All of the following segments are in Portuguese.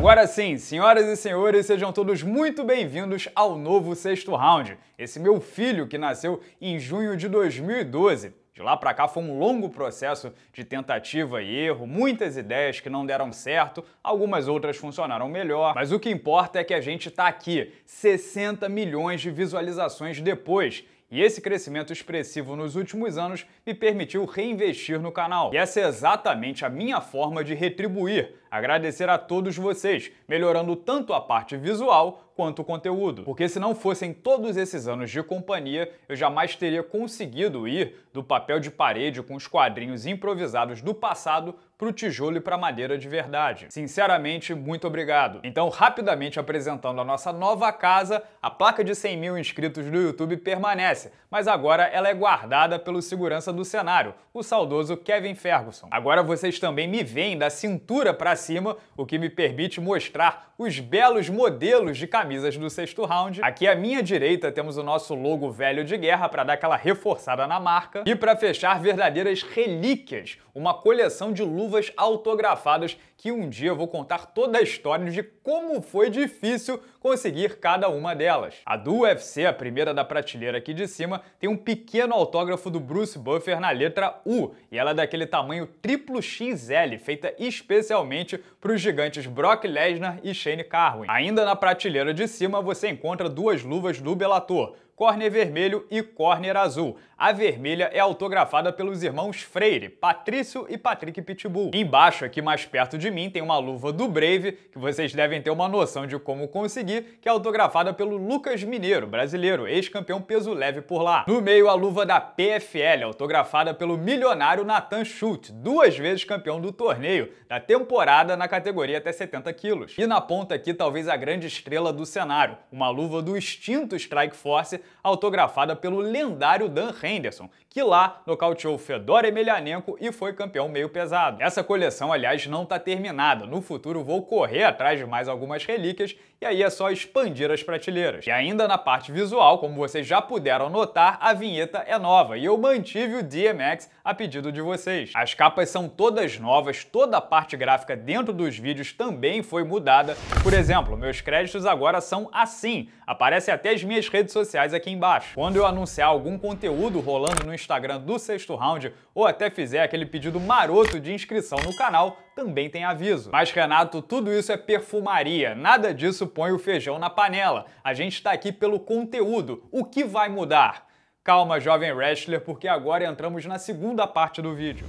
Agora sim, senhoras e senhores, sejam todos muito bem-vindos ao novo sexto round. Esse meu filho que nasceu em junho de 2012. De lá para cá foi um longo processo de tentativa e erro, muitas ideias que não deram certo, algumas outras funcionaram melhor, mas o que importa é que a gente está aqui, 60 milhões de visualizações depois. E esse crescimento expressivo nos últimos anos me permitiu reinvestir no canal. E essa é exatamente a minha forma de retribuir agradecer a todos vocês, melhorando tanto a parte visual quanto o conteúdo. Porque se não fossem todos esses anos de companhia, eu jamais teria conseguido ir do papel de parede com os quadrinhos improvisados do passado para o tijolo e para a madeira de verdade. Sinceramente, muito obrigado. Então, rapidamente apresentando a nossa nova casa, a placa de 100 mil inscritos do YouTube permanece, mas agora ela é guardada pelo segurança do cenário, o saudoso Kevin Ferguson. Agora vocês também me veem da cintura para cima, o que me permite mostrar os belos modelos de camisas do sexto round. Aqui à minha direita temos o nosso logo velho de guerra para dar aquela reforçada na marca. E para fechar, verdadeiras relíquias, uma coleção de luvas autografadas que um dia eu vou contar toda a história de como foi difícil conseguir cada uma delas. A do UFC, a primeira da prateleira aqui de cima, tem um pequeno autógrafo do Bruce Buffer na letra U, e ela é daquele tamanho triplo XL, feita especialmente para os gigantes Brock Lesnar e Shane Carwin. Ainda na prateleira de cima, você encontra duas luvas do Bellator, Corner vermelho e Corner azul. A vermelha é autografada pelos irmãos Freire, Patrício e Patrick Pitbull. Embaixo, aqui mais perto de mim, tem uma luva do Brave, que vocês devem ter uma noção de como conseguir, que é autografada pelo Lucas Mineiro, brasileiro, ex-campeão peso leve por lá. No meio, a luva da PFL, autografada pelo milionário Nathan Schultz, duas vezes campeão do torneio, da temporada na categoria até 70 quilos. E na ponta aqui, talvez a grande estrela do cenário, uma luva do extinto Strike Force, autografada pelo lendário Dan Henry, Henderson, que lá nocauteou Fedor Emelianenko e foi campeão meio pesado. Essa coleção, aliás, não está terminada. No futuro vou correr atrás de mais algumas relíquias e aí é só expandir as prateleiras. E ainda na parte visual, como vocês já puderam notar, a vinheta é nova e eu mantive o DMX a pedido de vocês. As capas são todas novas, toda a parte gráfica dentro dos vídeos também foi mudada. Por exemplo, meus créditos agora são assim, aparecem até as minhas redes sociais aqui embaixo. Quando eu anunciar algum conteúdo rolando no Instagram do sexto round ou até fizer aquele pedido maroto de inscrição no canal, também tem aviso. Mas Renato, tudo isso é perfumaria, nada disso põe o feijão na panela. A gente está aqui pelo conteúdo. O que vai mudar? Calma, jovem wrestler, porque agora entramos na segunda parte do vídeo.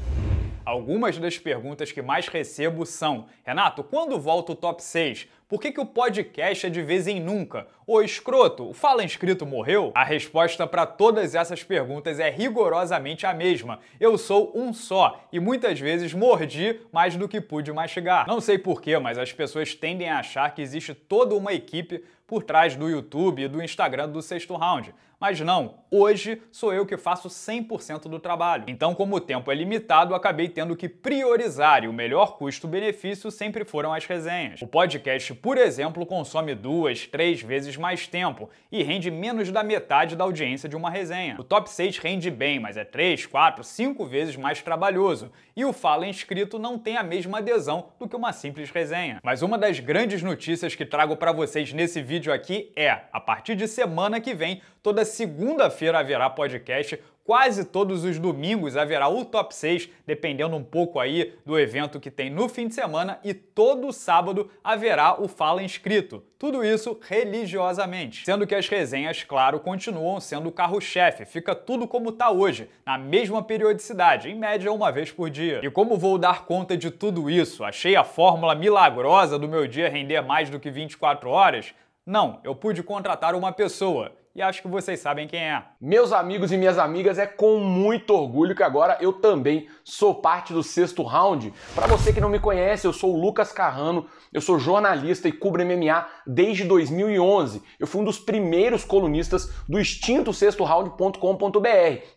Algumas das perguntas que mais recebo são: Renato, quando volta o top 6? Por que, que o podcast é de vez em nunca? Ô escroto, o Fala Inscrito morreu? A resposta para todas essas perguntas é rigorosamente a mesma. Eu sou um só e muitas vezes mordi mais do que pude mastigar. Não sei porquê, mas as pessoas tendem a achar que existe toda uma equipe por trás do YouTube e do Instagram do sexto round. Mas não, hoje sou eu que faço 100% do trabalho. Então, como o tempo é limitado, acabei tendo que priorizar e o melhor custo-benefício sempre foram as resenhas. O podcast, por exemplo, consome duas, três vezes mais tempo e rende menos da metade da audiência de uma resenha. O top 6 rende bem, mas é 3, 4, 5 vezes mais trabalhoso e o fala inscrito não tem a mesma adesão do que uma simples resenha. Mas uma das grandes notícias que trago para vocês nesse vídeo aqui é, a partir de semana que vem, toda segunda-feira haverá podcast Quase todos os domingos haverá o top 6, dependendo um pouco aí do evento que tem no fim de semana, e todo sábado haverá o Fala Inscrito. Tudo isso religiosamente. Sendo que as resenhas, claro, continuam sendo o carro-chefe, fica tudo como está hoje, na mesma periodicidade, em média uma vez por dia. E como vou dar conta de tudo isso? Achei a fórmula milagrosa do meu dia render mais do que 24 horas? Não, eu pude contratar uma pessoa e acho que vocês sabem quem é. Meus amigos e minhas amigas, é com muito orgulho que agora eu também sou parte do sexto round. Para você que não me conhece, eu sou o Lucas Carrano, eu sou jornalista e cubro MMA desde 2011. Eu fui um dos primeiros colunistas do extinto sexto round.com.br.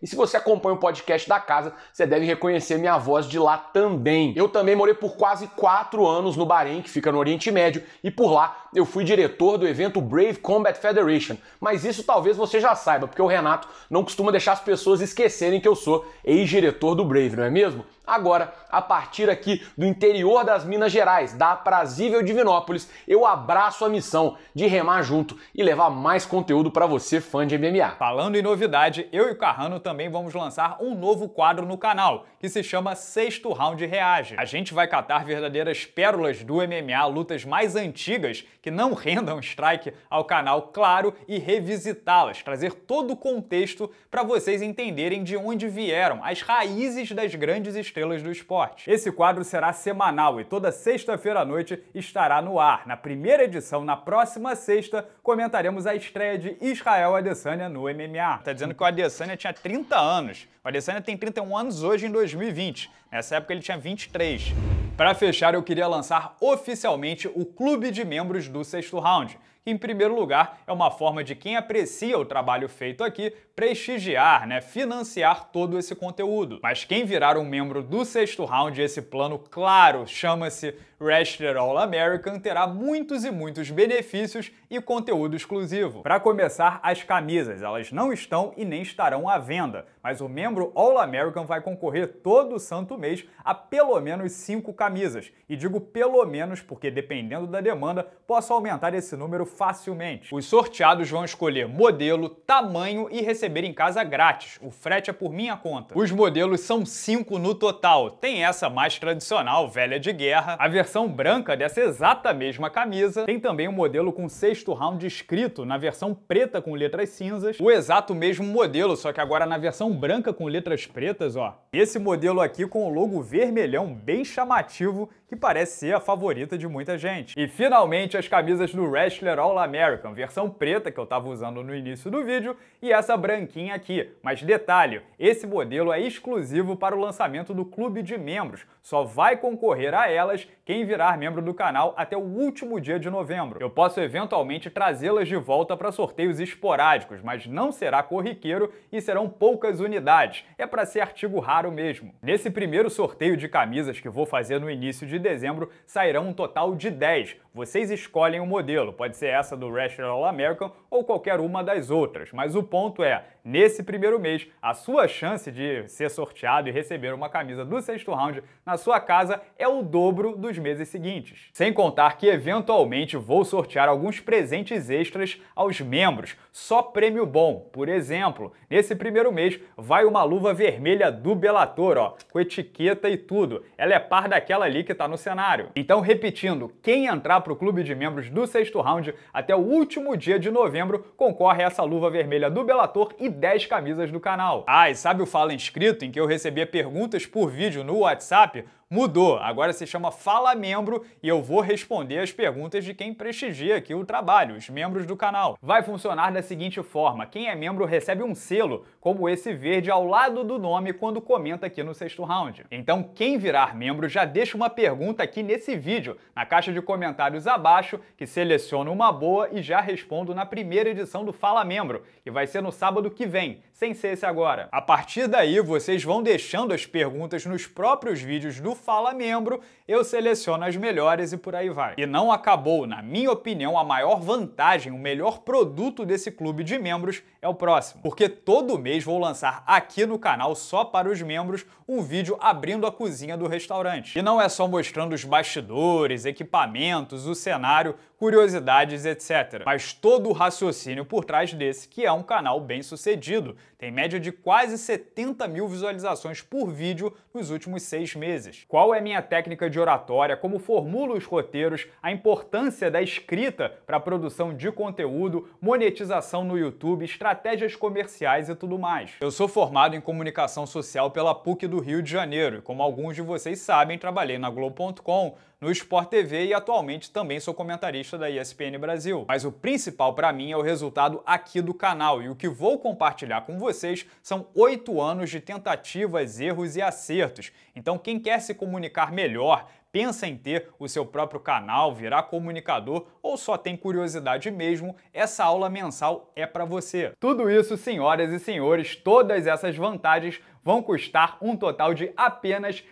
E se você acompanha o podcast da casa, você deve reconhecer minha voz de lá também. Eu também morei por quase quatro anos no Bahrein, que fica no Oriente Médio, e por lá eu fui diretor do evento Brave Combat Federation. Mas isso talvez você já saiba, porque o Renato não costuma deixar as pessoas esquecerem que eu sou ex-diretor do Brave, não é mesmo? Agora, a partir aqui do interior das Minas Gerais, da aprazível Divinópolis, eu abraço a missão de remar junto e levar mais conteúdo para você fã de MMA. Falando em novidade, eu e o Carrano também vamos lançar um novo quadro no canal, que se chama Sexto Round Reage. A gente vai catar verdadeiras pérolas do MMA, lutas mais antigas que não rendam strike ao canal, claro, e revisitar citá las trazer todo o contexto para vocês entenderem de onde vieram as raízes das grandes estrelas do esporte. Esse quadro será semanal e toda sexta-feira à noite estará no ar. Na primeira edição, na próxima sexta, comentaremos a estreia de Israel Adesanya no MMA. Tá dizendo que o Adesanya tinha 30 anos. O Adesanya tem 31 anos hoje em 2020. Nessa época ele tinha 23. Para fechar, eu queria lançar oficialmente o clube de membros do sexto round. Em primeiro lugar, é uma forma de quem aprecia o trabalho feito aqui prestigiar, né, financiar todo esse conteúdo. Mas quem virar um membro do sexto round, esse plano claro chama-se Wrestler All American, terá muitos e muitos benefícios e conteúdo exclusivo. Para começar, as camisas, elas não estão e nem estarão à venda, mas o membro All American vai concorrer todo santo mês a pelo menos cinco camisas. E digo pelo menos porque dependendo da demanda, posso aumentar esse número facilmente. Os sorteados vão escolher modelo, tamanho e receber em casa grátis. O frete é por minha conta. Os modelos são cinco no total. Tem essa mais tradicional, velha de guerra, a versão branca dessa exata mesma camisa. Tem também o um modelo com sexto round escrito na versão preta com letras cinzas. O exato mesmo modelo, só que agora na versão branca com letras pretas, ó. Esse modelo aqui com o logo vermelhão bem chamativo que parece ser a favorita de muita gente. E finalmente as camisas do Wrestler All American, versão preta que eu estava usando no início do vídeo, e essa branquinha aqui. Mas detalhe, esse modelo é exclusivo para o lançamento do clube de membros. Só vai concorrer a elas quem virar membro do canal até o último dia de novembro. Eu posso eventualmente trazê-las de volta para sorteios esporádicos, mas não será corriqueiro e serão poucas unidades. É para ser artigo raro mesmo. Nesse primeiro sorteio de camisas que vou fazer no início de dezembro, sairão um total de 10. Vocês escolhem o um modelo, pode ser essa do Rational All American ou qualquer uma das outras, mas o ponto é, nesse primeiro mês, a sua chance de ser sorteado e receber uma camisa do sexto round na sua casa é o dobro dos meses seguintes. Sem contar que, eventualmente, vou sortear alguns presentes extras aos membros, só prêmio bom. Por exemplo, nesse primeiro mês vai uma luva vermelha do Bellator, ó, com etiqueta e tudo. Ela é par daquela ali que tá no cenário. Então, repetindo, quem entrar para o clube de membros do sexto round até o último dia de novembro, concorre essa luva vermelha do Bellator e 10 camisas do canal. Ah, e sabe o Fala Inscrito, em que eu recebia perguntas por vídeo no WhatsApp? mudou. Agora se chama Fala Membro e eu vou responder as perguntas de quem prestigia aqui o trabalho, os membros do canal. Vai funcionar da seguinte forma: quem é membro recebe um selo, como esse verde ao lado do nome quando comenta aqui no sexto round. Então, quem virar membro já deixa uma pergunta aqui nesse vídeo, na caixa de comentários abaixo, que seleciono uma boa e já respondo na primeira edição do Fala Membro, que vai ser no sábado que vem, sem ser esse agora. A partir daí, vocês vão deixando as perguntas nos próprios vídeos do Fala Membro, eu seleciono as melhores e por aí vai. E não acabou, na minha opinião, a maior vantagem, o melhor produto desse clube de membros é o próximo. Porque todo mês vou lançar aqui no canal, só para os membros, um vídeo abrindo a cozinha do restaurante. E não é só mostrando os bastidores, equipamentos, o cenário, curiosidades, etc. Mas todo o raciocínio por trás desse, que é um canal bem sucedido, tem média de quase 70 mil visualizações por vídeo nos últimos seis meses. Qual é minha técnica de oratória, como formulo os roteiros, a importância da escrita para a produção de conteúdo, monetização no YouTube, estratégias comerciais e tudo mais. Eu sou formado em comunicação social pela PUC do Rio de Janeiro e, como alguns de vocês sabem, trabalhei na Globo.com, no Sport TV e atualmente também sou comentarista da ESPN Brasil. Mas o principal para mim é o resultado aqui do canal e o que vou compartilhar com vocês são oito anos de tentativas, erros e acertos. Então quem quer se comunicar melhor, pensa em ter o seu próprio canal, virar comunicador ou só tem curiosidade mesmo, essa aula mensal é para você. Tudo isso, senhoras e senhores, todas essas vantagens vão custar um total de apenas R$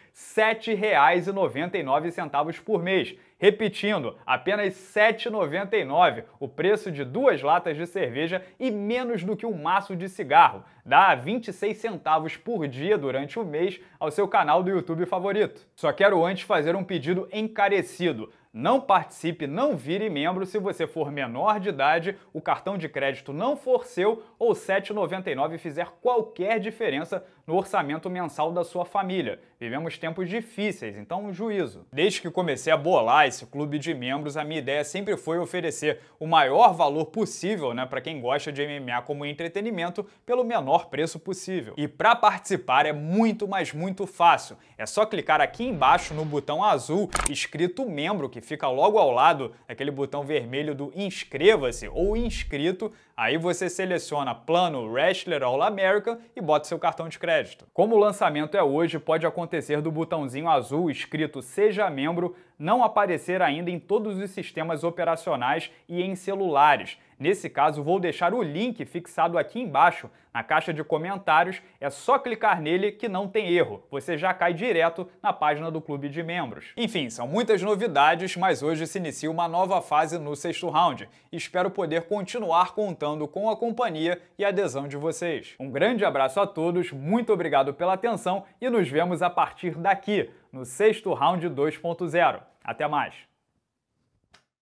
7,99 por mês. Repetindo, apenas R$ 7,99, o preço de duas latas de cerveja e menos do que um maço de cigarro. Dá 26 centavos por dia durante o mês ao seu canal do YouTube favorito. Só quero antes fazer um pedido encarecido. Não participe, não vire membro se você for menor de idade, o cartão de crédito não for seu ou R$ 7,99 fizer qualquer diferença no orçamento mensal da sua família. Vivemos tempos difíceis, então juízo. Desde que comecei a bolar esse clube de membros, a minha ideia sempre foi oferecer o maior valor possível né, para quem gosta de MMA como entretenimento pelo menor preço possível. E para participar é muito, mas muito fácil. É só clicar aqui embaixo no botão azul escrito membro, que fica logo ao lado daquele botão vermelho do inscreva-se ou inscrito. Aí você seleciona plano Wrestler All American e bota seu cartão de crédito crédito. Como o lançamento é hoje, pode acontecer do botãozinho azul escrito Seja Membro não aparecer ainda em todos os sistemas operacionais e em celulares. Nesse caso, vou deixar o link fixado aqui embaixo na caixa de comentários. É só clicar nele que não tem erro. Você já cai direto na página do clube de membros. Enfim, são muitas novidades, mas hoje se inicia uma nova fase no sexto round. Espero poder continuar contando com a companhia e a adesão de vocês. Um grande abraço a todos, muito obrigado pela atenção e nos vemos a partir daqui, no sexto round 2.0. Até mais!